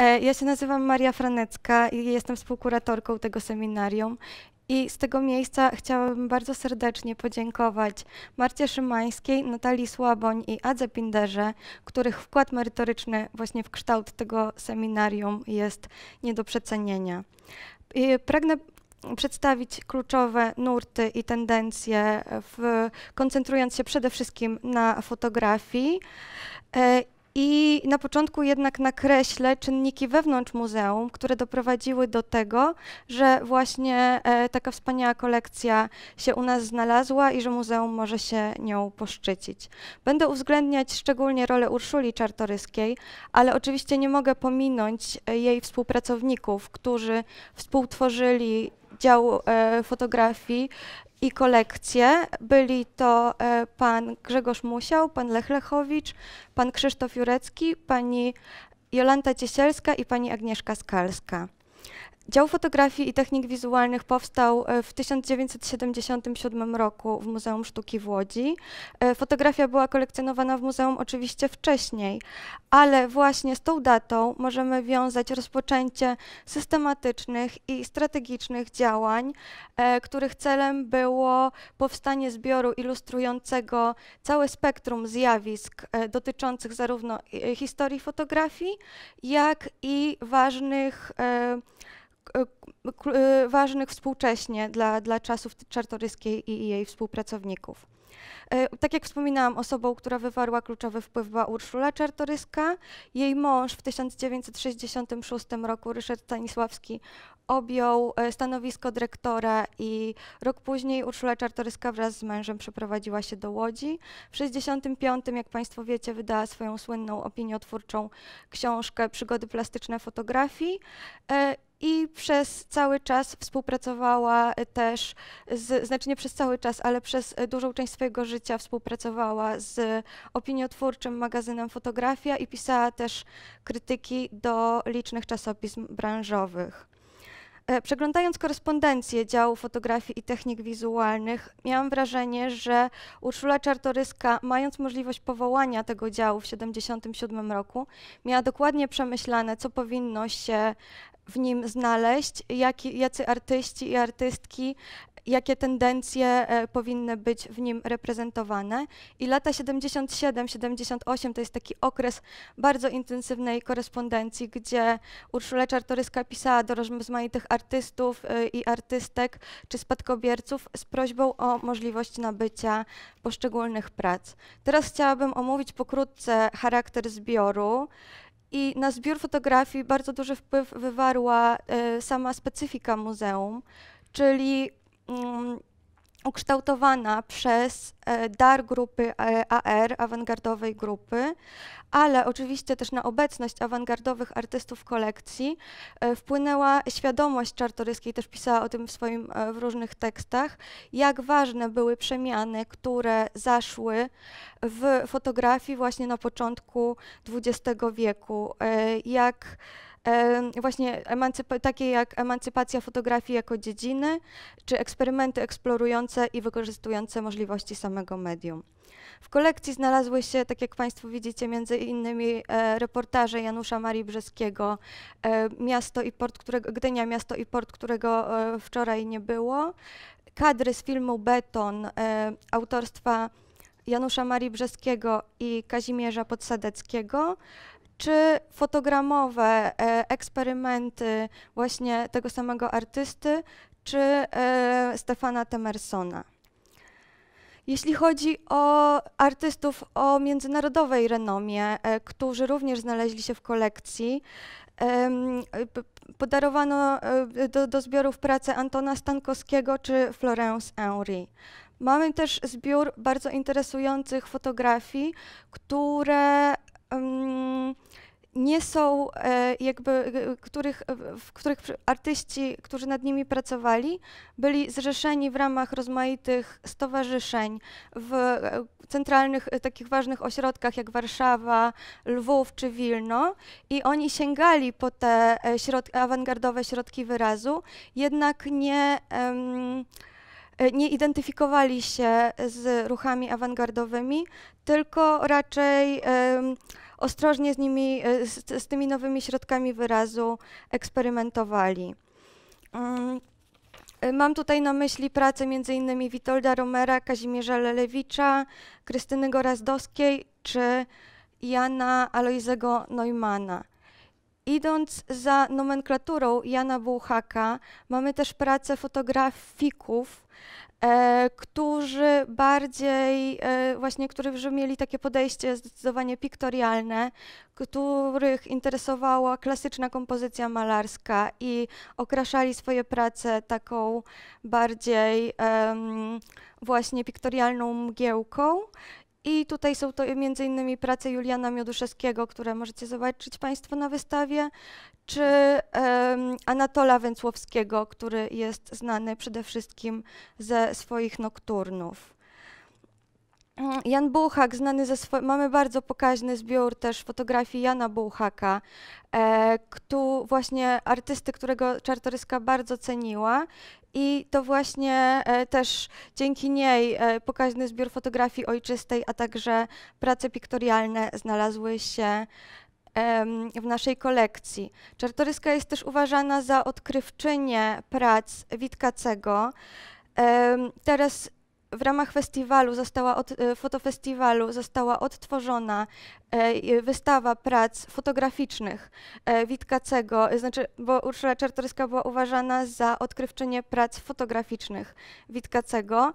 E, ja się nazywam Maria Franecka i jestem współkuratorką tego seminarium. I z tego miejsca chciałabym bardzo serdecznie podziękować Marcie Szymańskiej, Natalii Słaboń i Adze Pinderze, których wkład merytoryczny właśnie w kształt tego seminarium jest nie do przecenienia. I pragnę przedstawić kluczowe nurty i tendencje, w, koncentrując się przede wszystkim na fotografii e, i na początku jednak nakreślę czynniki wewnątrz muzeum, które doprowadziły do tego, że właśnie e, taka wspaniała kolekcja się u nas znalazła i że muzeum może się nią poszczycić. Będę uwzględniać szczególnie rolę Urszuli Czartoryskiej, ale oczywiście nie mogę pominąć e, jej współpracowników, którzy współtworzyli dział e, fotografii i kolekcje Byli to e, pan Grzegorz Musiał, pan Lech Lechowicz, pan Krzysztof Jurecki, pani Jolanta Ciesielska i pani Agnieszka Skalska. Dział fotografii i technik wizualnych powstał e, w 1977 roku w Muzeum Sztuki w Łodzi. E, fotografia była kolekcjonowana w muzeum oczywiście wcześniej, ale właśnie z tą datą możemy wiązać rozpoczęcie systematycznych i strategicznych działań, e, których celem było powstanie zbioru ilustrującego całe spektrum zjawisk dotyczących zarówno historii fotografii, jak i ważnych E, e, ważnych współcześnie dla, dla czasów Czartoryskiej i jej współpracowników. E, tak jak wspominałam, osobą, która wywarła kluczowy wpływ była Urszula Czartoryska. Jej mąż w 1966 roku, Ryszard Stanisławski, objął stanowisko dyrektora i rok później Urszula Czartoryska wraz z mężem przeprowadziła się do Łodzi. W 1965, jak Państwo wiecie, wydała swoją słynną opiniotwórczą książkę Przygody plastyczne fotografii i przez cały czas współpracowała e, też, z, znaczy nie przez cały czas, ale przez e, dużą część swojego życia współpracowała z opiniotwórczym magazynem Fotografia i pisała też krytyki do licznych czasopism branżowych. E, przeglądając korespondencję działu fotografii i technik wizualnych, miałam wrażenie, że Urszula Czartoryska, mając możliwość powołania tego działu w 1977 roku, miała dokładnie przemyślane, co powinno się w nim znaleźć, jak, jacy artyści i artystki, jakie tendencje e, powinny być w nim reprezentowane. I lata 77-78 to jest taki okres bardzo intensywnej korespondencji, gdzie Urszula Czartoryska pisała do rozmaitych artystów e, i artystek czy spadkobierców z prośbą o możliwość nabycia poszczególnych prac. Teraz chciałabym omówić pokrótce charakter zbioru i na zbiór fotografii bardzo duży wpływ wywarła e, sama specyfika muzeum, czyli mm, ukształtowana przez e, dar grupy e, AR, awangardowej grupy, ale oczywiście też na obecność awangardowych artystów kolekcji e, wpłynęła świadomość Czartoryskiej, też pisała o tym w swoim w różnych tekstach, jak ważne były przemiany, które zaszły w fotografii właśnie na początku XX wieku, jak właśnie takie jak emancypacja fotografii jako dziedziny, czy eksperymenty eksplorujące i wykorzystujące możliwości samego medium. W kolekcji znalazły się, tak jak Państwo widzicie, między innymi e, reportaże Janusza Marii Brzeskiego, e, miasto i port, którego, Gdynia, miasto i port, którego e, wczoraj nie było, kadry z filmu Beton autorstwa Janusza Marii Brzeskiego i Kazimierza Podsadeckiego, czy fotogramowe e, eksperymenty właśnie tego samego artysty, czy e, Stefana Temersona. Jeśli chodzi o artystów o międzynarodowej renomie, e, którzy również znaleźli się w kolekcji, podarowano do, do zbiorów pracę Antona Stankowskiego czy Florence Henry. Mamy też zbiór bardzo interesujących fotografii, które um, nie są e, jakby, których, w których artyści, którzy nad nimi pracowali, byli zrzeszeni w ramach rozmaitych stowarzyszeń w e, centralnych e, takich ważnych ośrodkach jak Warszawa, Lwów czy Wilno i oni sięgali po te środki, awangardowe środki wyrazu, jednak nie... Um, nie identyfikowali się z ruchami awangardowymi, tylko raczej ostrożnie z, nimi, e, z, z tymi nowymi środkami wyrazu eksperymentowali. Mm, e, mam tutaj na myśli pracę m.in. Witolda Romera, Kazimierza Lelewicza, Krystyny Gorazdowskiej czy Jana Alojzego Neumana. Idąc za nomenklaturą Jana Bułhaka, mamy też pracę fotografików, e, którzy bardziej, e, właśnie, którzy mieli takie podejście zdecydowanie piktorialne, których interesowała klasyczna kompozycja malarska i okraszali swoje prace taką bardziej właśnie piktorialną mgiełką i tutaj są to m.in. prace Juliana Mioduszewskiego, które możecie zobaczyć Państwo na wystawie, czy um, Anatola Węcłowskiego, który jest znany przede wszystkim ze swoich nokturnów. Jan Buchak, znany ze swojego, mamy bardzo pokaźny zbiór też fotografii Jana Buchaka, e, kto, właśnie artysty, którego Czartoryska bardzo ceniła i to właśnie e, też dzięki niej e, pokaźny zbiór fotografii ojczystej, a także prace piktorialne znalazły się w naszej kolekcji. Czartoryska jest też uważana za odkrywczynię prac Witkacego. Teraz w ramach festiwalu została od, y, fotofestiwalu została odtworzona E, wystawa prac fotograficznych e, Witkacego, e, znaczy, bo Urszula Czartoryska była uważana za odkrywczynię prac fotograficznych Witkacego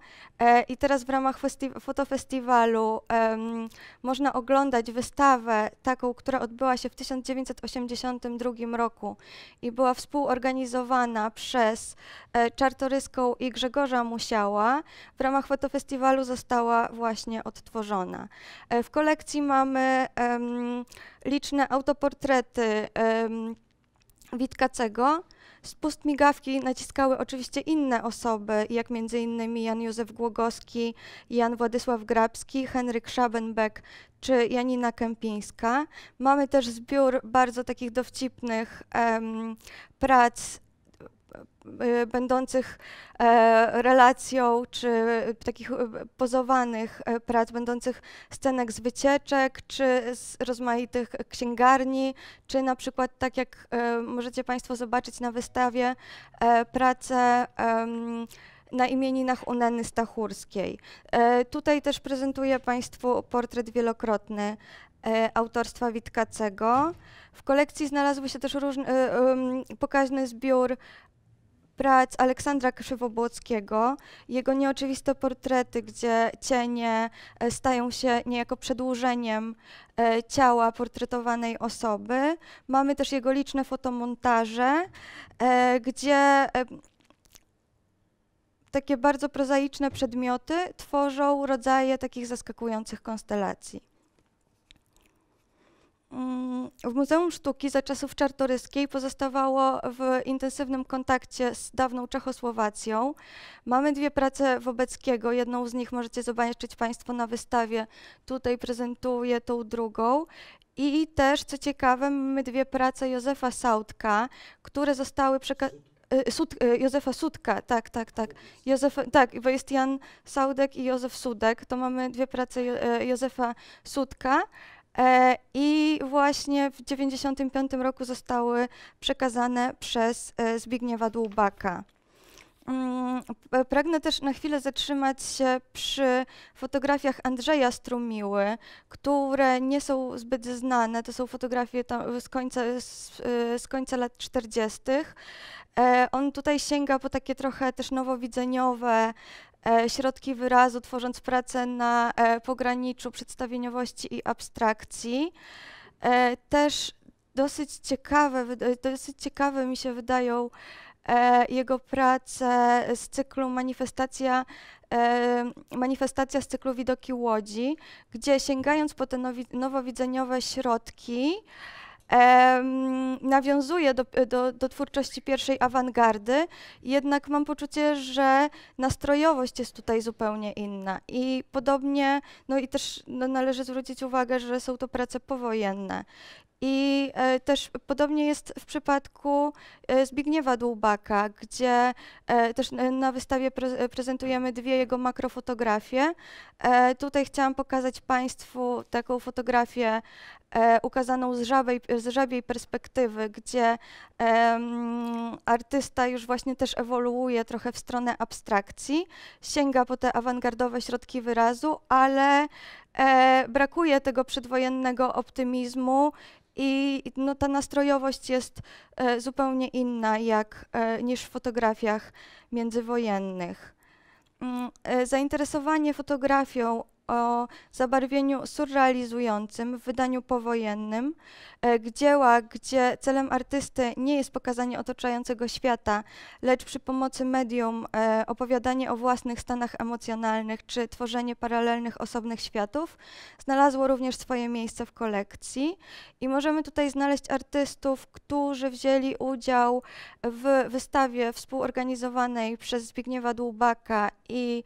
i teraz w ramach fotofestiwalu um, można oglądać wystawę taką, która odbyła się w 1982 roku i była współorganizowana przez Czartoryską i Grzegorza Musiała. W ramach fotofestiwalu została właśnie odtworzona. W kolekcji mamy um, liczne autoportrety um, Witkacego. Spust migawki naciskały oczywiście inne osoby, jak między innymi Jan Józef Głogowski, Jan Władysław Grabski, Henryk Schabenbeck czy Janina Kępińska. Mamy też zbiór bardzo takich dowcipnych prac Y, będących e, relacją czy takich y, pozowanych e, prac, będących scenek z wycieczek, czy z rozmaitych księgarni, czy na przykład tak jak e, możecie Państwo zobaczyć na wystawie pracę na imieninach Unany Stachurskiej. Tutaj też prezentuję Państwu portret wielokrotny autorstwa Witkacego. W kolekcji znalazły się też różne, pokaźny zbiór prac Aleksandra Krzywobłockiego, jego nieoczywiste portrety, gdzie cienie e, stają się niejako przedłużeniem e, ciała portretowanej osoby. Mamy też jego liczne fotomontaże, e, gdzie takie bardzo prozaiczne przedmioty tworzą rodzaje takich zaskakujących konstelacji. Mm, w Muzeum Sztuki za czasów Czartoryskiej pozostawało w intensywnym kontakcie z dawną Czechosłowacją. Mamy dwie prace Wobeckiego, jedną z nich możecie zobaczyć Państwo na wystawie, tutaj prezentuję tą drugą. I też, co ciekawe, mamy dwie prace Józefa Sautka, które zostały przekazane... Y, Sud, y, Józefa Sudka, tak, tak, tak. Józef, tak, bo jest Jan Saudek i Józef Sudek, to mamy dwie prace y, Józefa Sudka. E, I właśnie w 1995 roku zostały przekazane przez e, Zbigniewa Dłubaka. Mm, pragnę też na chwilę zatrzymać się przy fotografiach Andrzeja Strumiły, które nie są zbyt znane. To są fotografie z końca, z, e, z końca lat 40. On tutaj sięga po takie trochę też nowowidzeniowe E, środki wyrazu, tworząc pracę na e, pograniczu przedstawieniowości i abstrakcji. E, też dosyć ciekawe, dosyć ciekawe mi się wydają jego prace z cyklu manifestacja, manifestacja z cyklu Widoki Łodzi, gdzie sięgając po te nowowidzeniowe środki, em, nawiązuje do, do, do, twórczości pierwszej awangardy, jednak mam poczucie, że nastrojowość jest tutaj zupełnie inna. I podobnie, no i też no, należy zwrócić uwagę, że są to prace powojenne. I e, też podobnie jest w przypadku e, Zbigniewa Dłubaka, gdzie e, też na wystawie pre, e, prezentujemy dwie jego makrofotografie. E, tutaj chciałam pokazać Państwu taką fotografię E, ukazaną z, żabej, z żabiej perspektywy, gdzie artysta już właśnie też ewoluuje trochę w stronę abstrakcji, sięga po te awangardowe środki wyrazu, ale e, brakuje tego przedwojennego optymizmu i no, ta nastrojowość jest e, zupełnie inna jak, e, niż w fotografiach międzywojennych. Mm, e, zainteresowanie fotografią o zabarwieniu surrealizującym w wydaniu powojennym, e, dzieła, gdzie celem artysty nie jest pokazanie otaczającego świata, lecz przy pomocy medium e, opowiadanie o własnych stanach emocjonalnych czy tworzenie paralelnych osobnych światów, znalazło również swoje miejsce w kolekcji. I możemy tutaj znaleźć artystów, którzy wzięli udział w wystawie współorganizowanej przez Zbigniewa Dłubaka i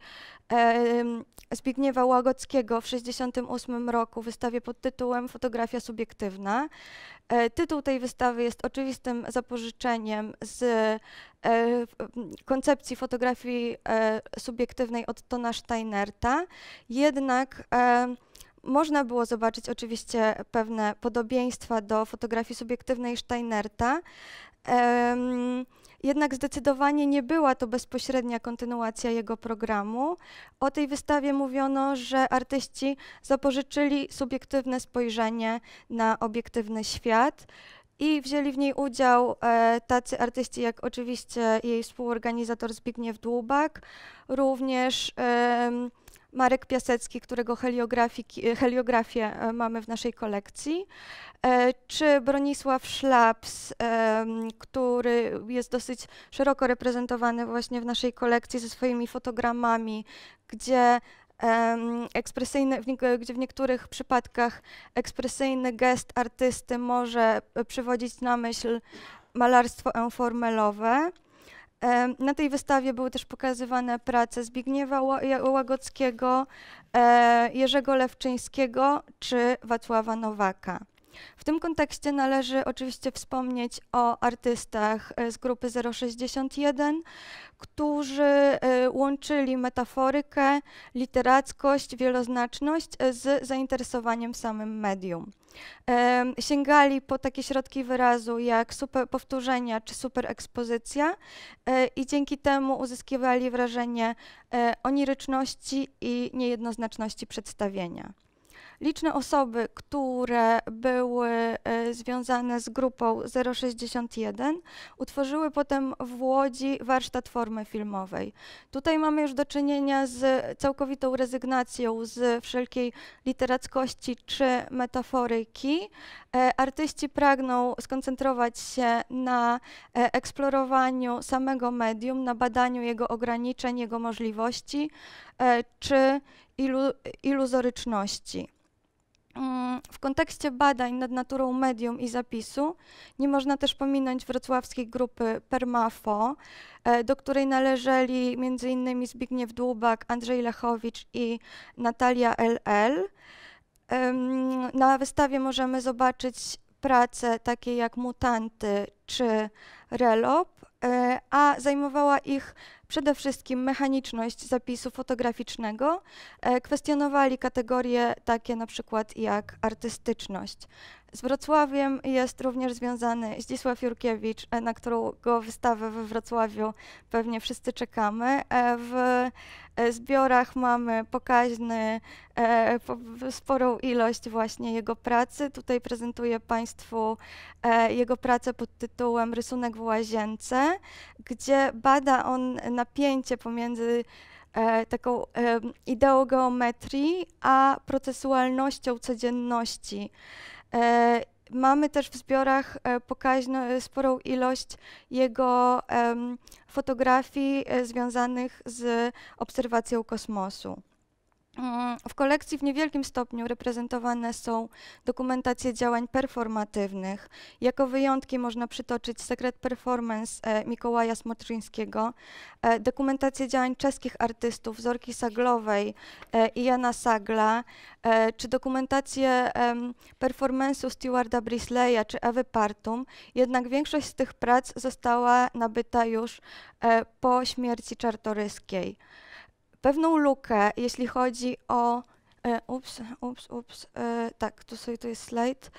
Zbigniewa Łagockiego w 1968 roku w wystawie pod tytułem Fotografia subiektywna. E, tytuł tej wystawy jest oczywistym zapożyczeniem z e, koncepcji fotografii e, subiektywnej od Tona Steinerta, jednak można było zobaczyć oczywiście pewne podobieństwa do fotografii subiektywnej Steinerta. Um, jednak zdecydowanie nie była to bezpośrednia kontynuacja jego programu. O tej wystawie mówiono, że artyści zapożyczyli subiektywne spojrzenie na obiektywny świat i wzięli w niej udział e, tacy artyści jak oczywiście jej współorganizator Zbigniew Dłubak, również e, Marek Piasecki, którego e, heliografię e, mamy w naszej kolekcji, e, czy Bronisław Szlaps, który jest dosyć szeroko reprezentowany właśnie w naszej kolekcji ze swoimi fotogramami, gdzie ekspresyjny, w, gdzie w niektórych przypadkach ekspresyjny gest artysty może przywodzić na myśl malarstwo enformelowe. Na tej wystawie były też pokazywane prace Zbigniewa Łagockiego, e, Jerzego Lewczyńskiego czy Wacława Nowaka. W tym kontekście należy oczywiście wspomnieć o artystach e, z grupy 061, którzy e, łączyli metaforykę, literackość, wieloznaczność e, z zainteresowaniem samym medium. Sięgali po takie środki wyrazu jak super powtórzenia czy superekspozycja i dzięki temu uzyskiwali wrażenie oniryczności i niejednoznaczności przedstawienia liczne osoby, które były e, związane z grupą 061, utworzyły potem w Łodzi warsztat formy filmowej. Tutaj mamy już do czynienia z całkowitą rezygnacją z wszelkiej literackości czy metaforyki. E, artyści pragną skoncentrować się na e, eksplorowaniu samego medium, na badaniu jego ograniczeń, jego możliwości czy ilu, iluzoryczności. Mm, w kontekście badań nad naturą medium i zapisu nie można też pominąć wrocławskiej grupy Permafo, e, do której należeli m.in. Zbigniew Dłubak, Andrzej Lechowicz i Natalia LL. Na wystawie możemy zobaczyć prace takie jak Mutanty czy Relop, e, a zajmowała ich przede wszystkim mechaniczność zapisu fotograficznego, e, kwestionowali kategorie takie na przykład jak artystyczność. Z Wrocławiem jest również związany Zdzisław Jurkiewicz, e, na którego wystawę we Wrocławiu pewnie wszyscy czekamy. E, w zbiorach mamy pokaźny, sporą ilość właśnie jego pracy. Tutaj prezentuję Państwu jego pracę pod tytułem Rysunek w łazience, gdzie bada on napięcie pomiędzy e, taką e, ideą geometrii a procesualnością codzienności. E, mamy też w zbiorach e, pokaźną, e, sporą ilość jego fotografii e, związanych z obserwacją kosmosu. Mm, w kolekcji w niewielkim stopniu reprezentowane są dokumentacje działań performatywnych. Jako wyjątki można przytoczyć Sekret Performance e, Mikołaja Smotrzyńskiego, e, dokumentację działań czeskich artystów Zorki Saglowej e, i Jana Sagla, czy dokumentację performance'u Stewarda Brisleya czy Ewy Partum. Jednak większość z tych prac została nabyta już po śmierci Czartoryskiej pewną lukę, jeśli chodzi o. E, ups, ups, ups. E, tak, tu sobie to jest slajd.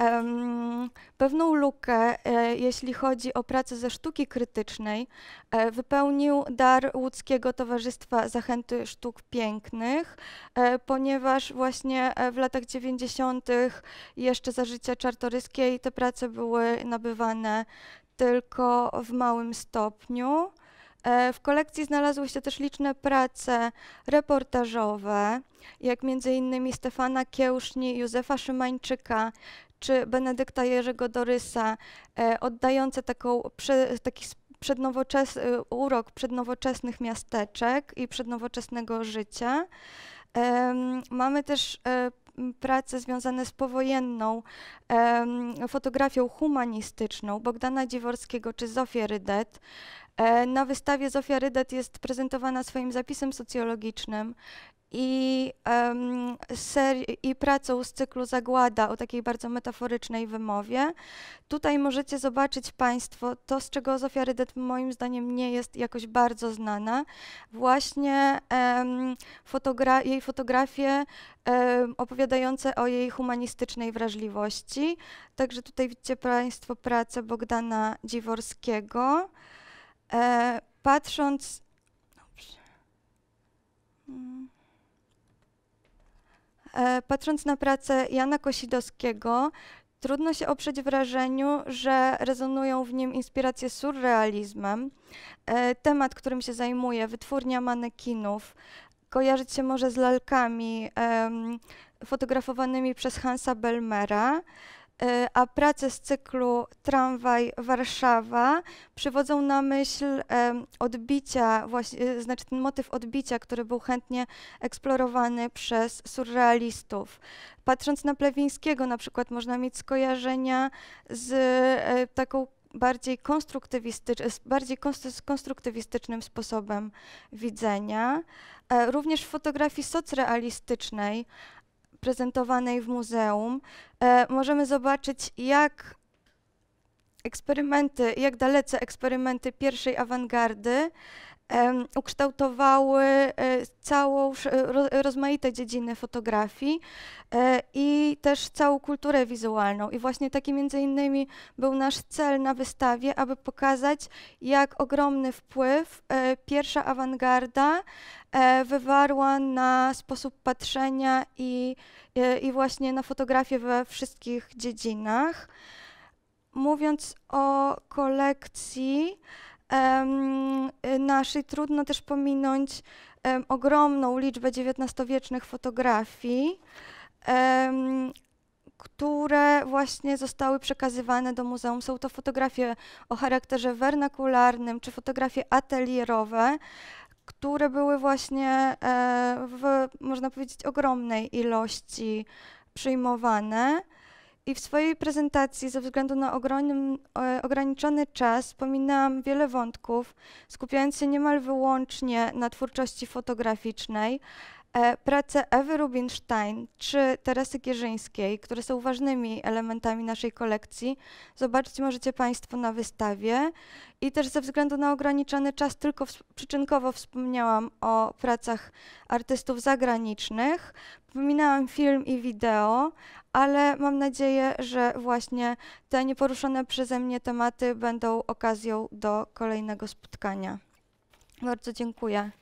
Um, pewną lukę, e, jeśli chodzi o pracę ze sztuki krytycznej, e, wypełnił dar Łódzkiego Towarzystwa Zachęty Sztuk Pięknych, e, ponieważ właśnie e, w latach 90. jeszcze za życia czartoryskiej te prace były nabywane tylko w małym stopniu. E, w kolekcji znalazły się też liczne prace reportażowe, jak między innymi Stefana Kiełszni, Józefa Szymańczyka czy Benedykta Jerzego Dorysa, e, oddające taką, taki przednowoczes, e, urok przednowoczesnych miasteczek i przednowoczesnego życia. Mamy też prace związane z powojenną fotografią humanistyczną Bogdana Dziworskiego czy Zofię Rydet. E, na wystawie Zofia Rydet jest prezentowana swoim zapisem socjologicznym i, um, seri- i pracą z cyklu Zagłada o takiej bardzo metaforycznej wymowie. Tutaj możecie zobaczyć Państwo to, z czego Zofia Rydet moim zdaniem nie jest jakoś bardzo znana. Właśnie um, fotogra- jej fotografie um, opowiadające o jej humanistycznej wrażliwości. Także tutaj widzicie Państwo pracę Bogdana Dziworskiego. E, patrząc... Dobrze. Hmm. E, patrząc na pracę Jana Kosidowskiego, trudno się oprzeć wrażeniu, że rezonują w nim inspiracje surrealizmem. E, temat, którym się zajmuje, wytwórnia manekinów, kojarzyć się może z lalkami fotografowanymi przez Hansa Belmera. E, a prace z cyklu Tramwaj Warszawa przywodzą na myśl e, odbicia, właśnie, e, znaczy ten motyw odbicia, który był chętnie eksplorowany przez surrealistów. Patrząc na Plewińskiego na przykład można mieć skojarzenia z taką bardziej, konstruktywistycz, bardziej konstruktywistycznym sposobem widzenia. Również w fotografii socrealistycznej prezentowanej w muzeum, e, możemy zobaczyć, jak eksperymenty, jak dalece eksperymenty pierwszej awangardy ukształtowały e, całą e, rozmaite dziedziny fotografii e, i też całą kulturę wizualną. I właśnie taki między innymi był nasz cel na wystawie, aby pokazać, jak ogromny wpływ pierwsza awangarda wywarła na sposób patrzenia i, i właśnie na fotografię we wszystkich dziedzinach. Mówiąc o kolekcji, Y, naszej trudno też pominąć ogromną liczbę XIX-wiecznych fotografii, które właśnie zostały przekazywane do muzeum. Są to fotografie o charakterze wernakularnym czy fotografie atelierowe, które były właśnie e, w, można powiedzieć, ogromnej ilości przyjmowane. I w swojej prezentacji, ze względu na e, ograniczony czas, wspominałam wiele wątków, skupiając się niemal wyłącznie na twórczości fotograficznej. E, prace Ewy Rubinstein czy Teresy Kierzyńskiej, które są ważnymi elementami naszej kolekcji, zobaczyć możecie Państwo na wystawie. I też ze względu na ograniczony czas tylko przyczynkowo wspomniałam o pracach artystów zagranicznych. Wspominałam film i wideo, ale mam nadzieję, że właśnie te nieporuszone przeze mnie tematy będą okazją do kolejnego spotkania. Bardzo dziękuję.